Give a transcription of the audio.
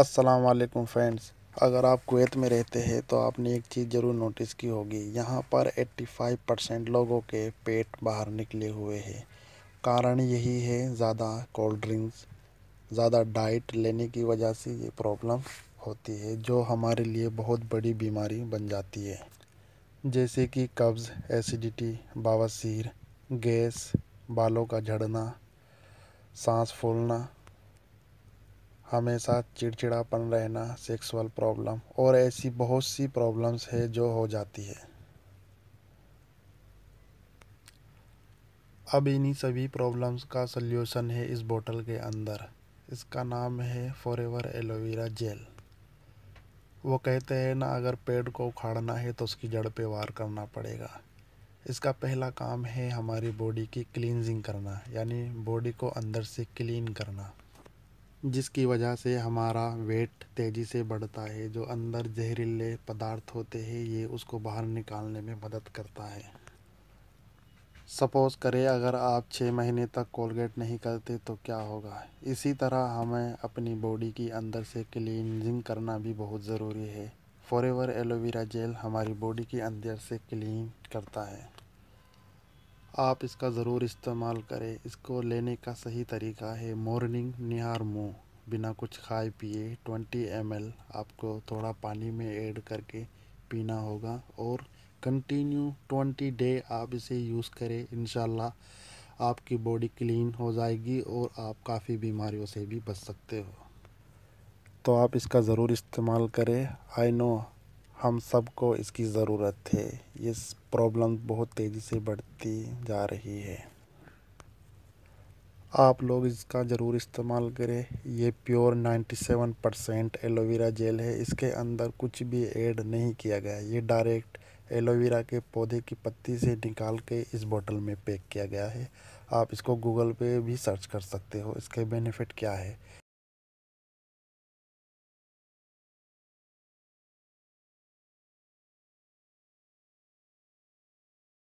अस्सलाम वालेकुम फ्रेंड्स अगर आप कुवैत में रहते हैं तो आपने एक चीज़ ज़रूर नोटिस की होगी यहाँ पर 85 परसेंट लोगों के पेट बाहर निकले हुए हैं कारण यही है ज़्यादा कोल्ड ड्रिंक्स ज़्यादा डाइट लेने की वजह से ये प्रॉब्लम होती है जो हमारे लिए बहुत बड़ी बीमारी बन जाती है जैसे कि कब्ज़ एसिडिटी बवासीर गैस बालों का झड़ना सांस फूलना हमेशा चिड़चिड़ापन रहना सेक्सुअल प्रॉब्लम और ऐसी बहुत सी प्रॉब्लम्स है जो हो जाती है अब इन्हीं सभी प्रॉब्लम्स का सल्यूशन है इस बोतल के अंदर इसका नाम है फॉरेवर एलोवेरा जेल वो कहते हैं ना अगर पेड़ को उखाड़ना है तो उसकी जड़ पे वार करना पड़ेगा इसका पहला काम है हमारी बॉडी की क्लींजिंग करना यानी बॉडी को अंदर से क्लीन करना जिसकी वजह से हमारा वेट तेज़ी से बढ़ता है जो अंदर जहरीले पदार्थ होते हैं ये उसको बाहर निकालने में मदद करता है सपोज़ करें अगर आप छः महीने तक कोलगेट नहीं करते तो क्या होगा इसी तरह हमें अपनी बॉडी की अंदर से क्लीनजिंग करना भी बहुत ज़रूरी है फॉरेवर एलोवेरा जेल हमारी बॉडी की अंदर से क्लीन करता है आप इसका ज़रूर इस्तेमाल करें इसको लेने का सही तरीका है मॉर्निंग निहार मुँह बिना कुछ खाए पिए 20 एम आपको थोड़ा पानी में ऐड करके पीना होगा और कंटिन्यू 20 डे आप इसे यूज़ करें इन आपकी बॉडी क्लीन हो जाएगी और आप काफ़ी बीमारियों से भी बच सकते हो तो आप इसका ज़रूर इस्तेमाल करें आई नो हम सबको इसकी ज़रूरत है ये प्रॉब्लम बहुत तेज़ी से बढ़ती जा रही है आप लोग इसका ज़रूर इस्तेमाल करें ये प्योर 97 परसेंट एलोवेरा जेल है इसके अंदर कुछ भी ऐड नहीं किया गया ये डायरेक्ट एलोवेरा के पौधे की पत्ती से निकाल के इस बोतल में पैक किया गया है आप इसको गूगल पे भी सर्च कर सकते हो इसके बेनिफिट क्या है